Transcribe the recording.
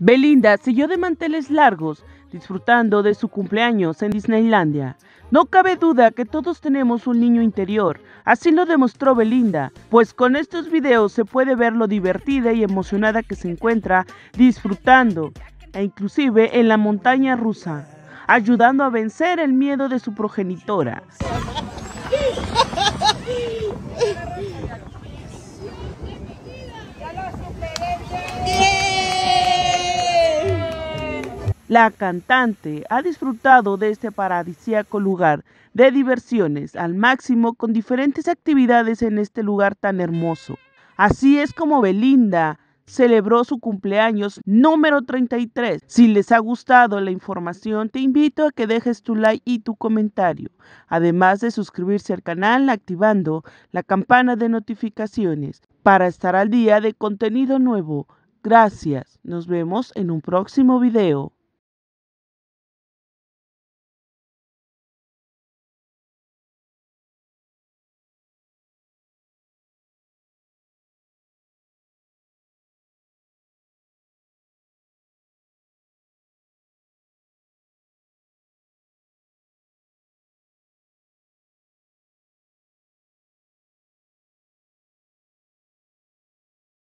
Belinda siguió de manteles largos, disfrutando de su cumpleaños en Disneylandia. No cabe duda que todos tenemos un niño interior, así lo demostró Belinda, pues con estos videos se puede ver lo divertida y emocionada que se encuentra disfrutando, e inclusive en la montaña rusa, ayudando a vencer el miedo de su progenitora. La cantante ha disfrutado de este paradisíaco lugar de diversiones al máximo con diferentes actividades en este lugar tan hermoso. Así es como Belinda celebró su cumpleaños número 33. Si les ha gustado la información, te invito a que dejes tu like y tu comentario, además de suscribirse al canal activando la campana de notificaciones para estar al día de contenido nuevo. Gracias, nos vemos en un próximo video.